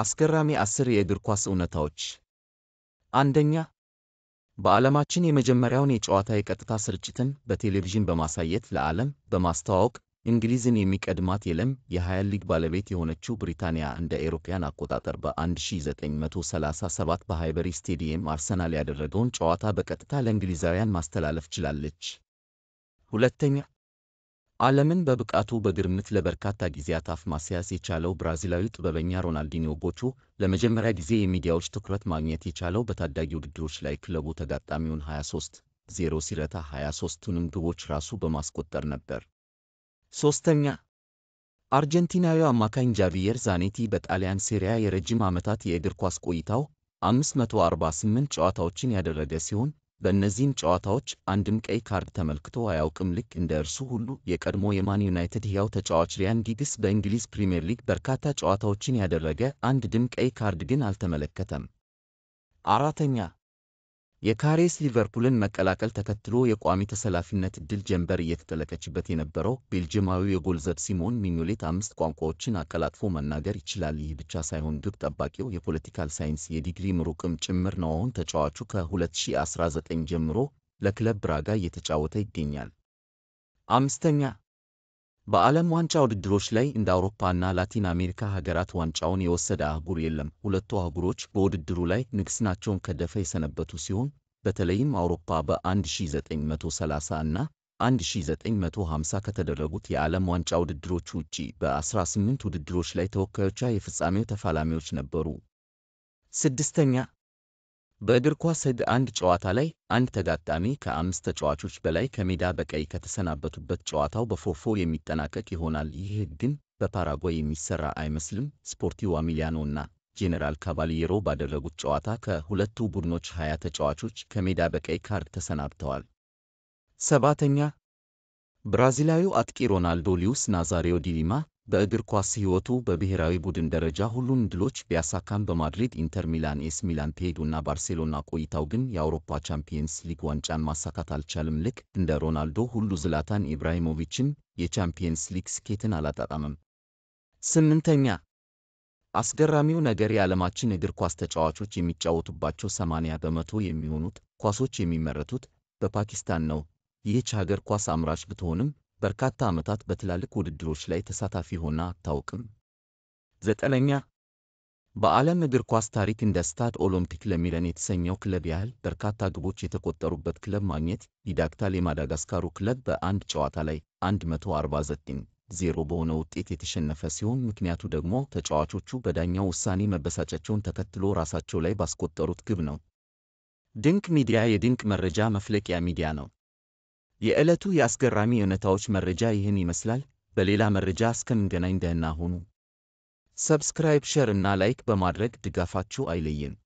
አስገራሚ አስር የእግር ኳስ እውነታዎች። አንደኛ፣ በዓለማችን የመጀመሪያውን የጨዋታ የቀጥታ ስርጭትን በቴሌቪዥን በማሳየት ለዓለም በማስተዋወቅ እንግሊዝን የሚቀድማት የለም የሀያል ሊግ ባለቤት የሆነችው ብሪታንያ እንደ ኤሮፓያን አቆጣጠር በ1937 በሃይበሪ ስቴዲየም አርሰናል ያደረገውን ጨዋታ በቀጥታ ለእንግሊዛውያን ማስተላለፍ ችላለች። ሁለተኛ ዓለምን በብቃቱ በግርምት ለበርካታ ጊዜያት አፍ ማስያዝ የቻለው ብራዚላዊ ጥበበኛ ሮናልዲኒዮ ቦቹ ለመጀመሪያ ጊዜ የሚዲያዎች ትኩረት ማግኘት የቻለው በታዳጊ ውድድሮች ላይ ክለቡ ተጋጣሚውን 23 ዜሮ ሲረታ 23ቱንም ግቦች ራሱ በማስቆጠር ነበር። ሶስተኛ አርጀንቲናዊው አማካኝ ጃቪየር ዛኔቲ በጣሊያን ሴሪያ የረጅም ዓመታት የእግር ኳስ ቆይታው 548 ጨዋታዎችን ያደረገ ሲሆን በእነዚህም ጨዋታዎች አንድም ቀይ ካርድ ተመልክቶ አያውቅም። ልክ እንደ እርሱ ሁሉ የቀድሞ የማን ዩናይትድ ሕያው ተጫዋች ሪያን ጊግስ በእንግሊዝ ፕሪምየር ሊግ በርካታ ጨዋታዎችን ያደረገ አንድ ድም ቀይ ካርድ ግን አልተመለከተም። አራተኛ የካሬስ ሊቨርፑልን መቀላቀል ተከትሎ የቋሚ ተሰላፊነት እድል ጀንበር እየተጠለቀችበት የነበረው ቤልጅማዊው የጎል ዘብ ሲሞን ሚኞሌት አምስት ቋንቋዎችን አቀላጥፎ መናገር ይችላል። ይህ ብቻ ሳይሆን ግብ ጠባቂው የፖለቲካል ሳይንስ የዲግሪ ምሩቅም ጭምር ነው። አሁን ተጫዋቹ ከ2019 ጀምሮ ለክለብ ብራጋ እየተጫወተ ይገኛል። አምስተኛ በዓለም ዋንጫ ውድድሮች ላይ እንደ አውሮፓና ላቲን አሜሪካ ሀገራት ዋንጫውን የወሰደ አህጉር የለም። ሁለቱ አህጉሮች በውድድሩ ላይ ንግስናቸውን ከደፈ የሰነበቱ ሲሆን በተለይም አውሮፓ በ1930 እና 1950 ከተደረጉት የዓለም ዋንጫ ውድድሮች ውጪ በ18 ውድድሮች ላይ ተወካዮቿ የፍጻሜው ተፋላሚዎች ነበሩ። ስድስተኛ በእግር ኳስ ሕግ አንድ ጨዋታ ላይ አንድ ተጋጣሚ ከአምስት ተጫዋቾች በላይ ከሜዳ በቀይ ከተሰናበቱበት ጨዋታው በፎፎ የሚጠናቀቅ ይሆናል። ይህ ሕግ ግን በፓራጓይ የሚሰራ አይመስልም። ስፖርቲ ሚሊያኖ እና ጄኔራል ካባልየሮ ባደረጉት ጨዋታ ከሁለቱ ቡድኖች ሀያ ተጫዋቾች ከሜዳ በቀይ ካርድ ተሰናብተዋል። ሰባተኛ ብራዚላዊው አጥቂ ሮናልዶ ሊዩስ ናዛሪዮ ዲሊማ በእግር ኳስ ሕይወቱ በብሔራዊ ቡድን ደረጃ ሁሉን ድሎች ቢያሳካም በማድሪድ ኢንተር ሚላን ኤስ ሚላን እና ባርሴሎና ቆይታው ግን የአውሮፓ ቻምፒየንስ ሊግ ዋንጫን ማሳካት አልቻለም። ልክ እንደ ሮናልዶ ሁሉ ዝላታን ኢብራሂሞቪችም የቻምፒየንስ ሊግ ስኬትን አላጣጣምም። ስምንተኛ አስገራሚው ነገር የዓለማችን እግር ኳስ ተጫዋቾች የሚጫወቱባቸው 80 በመቶ የሚሆኑት ኳሶች የሚመረቱት በፓኪስታን ነው። ይህች ሀገር ኳስ አምራች ብትሆንም በርካታ ዓመታት በትላልቅ ውድድሮች ላይ ተሳታፊ ሆና አታውቅም። ዘጠነኛ በዓለም እግር ኳስ ታሪክ እንደ ስታድ ኦሎምፒክ ለሚለን የተሰኘው ክለብ ያህል በርካታ ግቦች የተቆጠሩበት ክለብ ማግኘት ይዳግታል። የማዳጋስካሩ ክለብ በአንድ ጨዋታ ላይ 149 ዜሮ በሆነ ውጤት የተሸነፈ ሲሆን ምክንያቱ ደግሞ ተጫዋቾቹ በዳኛው ውሳኔ መበሳጫቸውን ተከትሎ ራሳቸው ላይ ባስቆጠሩት ግብ ነው። ድንቅ ሚዲያ የድንቅ መረጃ መፍለቂያ ሚዲያ ነው። የዕለቱ የአስገራሚ እውነታዎች መረጃ ይህን ይመስላል። በሌላ መረጃ እስከምንገናኝ ደህና ሁኑ። ሰብስክራይብ፣ ሸር እና ላይክ በማድረግ ድጋፋችሁ አይለየን።